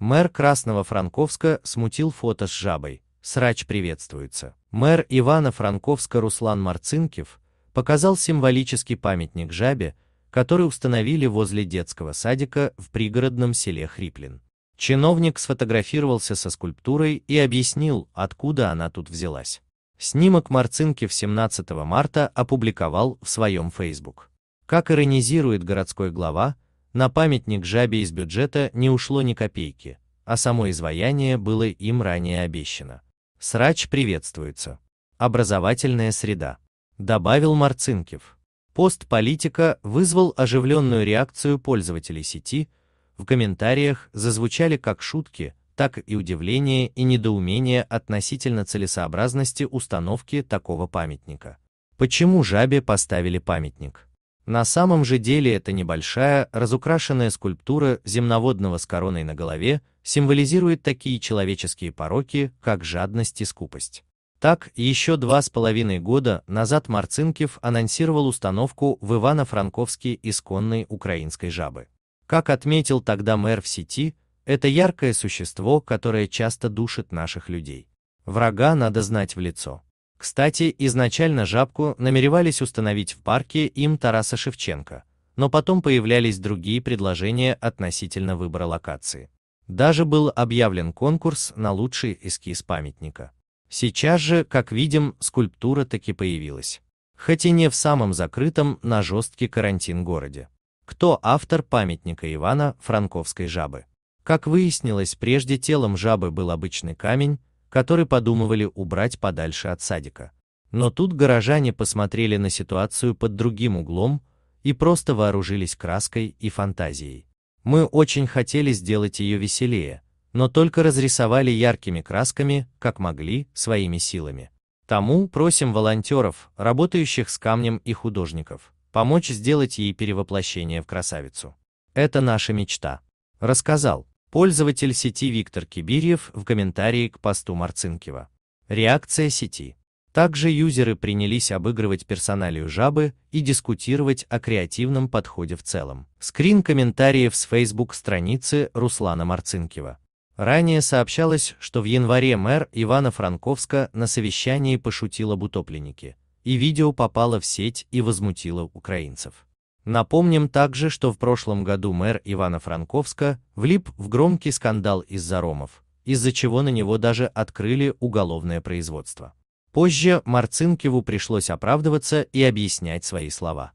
Мэр Красного Франковска смутил фото с жабой. Срач приветствуется. Мэр Ивана Франковска Руслан Марцинкев показал символический памятник жабе, который установили возле детского садика в пригородном селе Хриплин. Чиновник сфотографировался со скульптурой и объяснил, откуда она тут взялась. Снимок Марцинкев 17 марта опубликовал в своем Facebook. Как иронизирует городской глава, на памятник жабе из бюджета не ушло ни копейки, а само изваяние было им ранее обещано. Срач приветствуется. Образовательная среда. Добавил Марцинкев. Пост политика вызвал оживленную реакцию пользователей сети, в комментариях зазвучали как шутки, так и удивление и недоумение относительно целесообразности установки такого памятника. Почему жабе поставили памятник? На самом же деле эта небольшая, разукрашенная скульптура земноводного с короной на голове символизирует такие человеческие пороки, как жадность и скупость. Так, еще два с половиной года назад Марцинкев анонсировал установку в Ивано-Франковске исконной украинской жабы. Как отметил тогда мэр в сети, это яркое существо, которое часто душит наших людей. Врага надо знать в лицо. Кстати, изначально жабку намеревались установить в парке им Тараса Шевченко, но потом появлялись другие предложения относительно выбора локации. Даже был объявлен конкурс на лучший эскиз памятника. Сейчас же, как видим, скульптура таки появилась. Хоть и не в самом закрытом на жесткий карантин городе. Кто автор памятника Ивана Франковской жабы? Как выяснилось, прежде телом жабы был обычный камень, который подумывали убрать подальше от садика. Но тут горожане посмотрели на ситуацию под другим углом и просто вооружились краской и фантазией. Мы очень хотели сделать ее веселее, но только разрисовали яркими красками, как могли, своими силами. Тому просим волонтеров, работающих с камнем и художников, помочь сделать ей перевоплощение в красавицу. Это наша мечта. Рассказал. Пользователь сети Виктор Кибирьев в комментарии к посту Марцинкива. Реакция сети. Также юзеры принялись обыгрывать персоналию жабы и дискутировать о креативном подходе в целом. Скрин комментариев с Facebook страницы Руслана Марцинкива. Ранее сообщалось, что в январе мэр Ивана Франковска на совещании пошутил об утопленнике, и видео попало в сеть и возмутило украинцев. Напомним также, что в прошлом году мэр Ивано-Франковска влип в громкий скандал из-за ромов, из-за чего на него даже открыли уголовное производство. Позже Марцинкеву пришлось оправдываться и объяснять свои слова.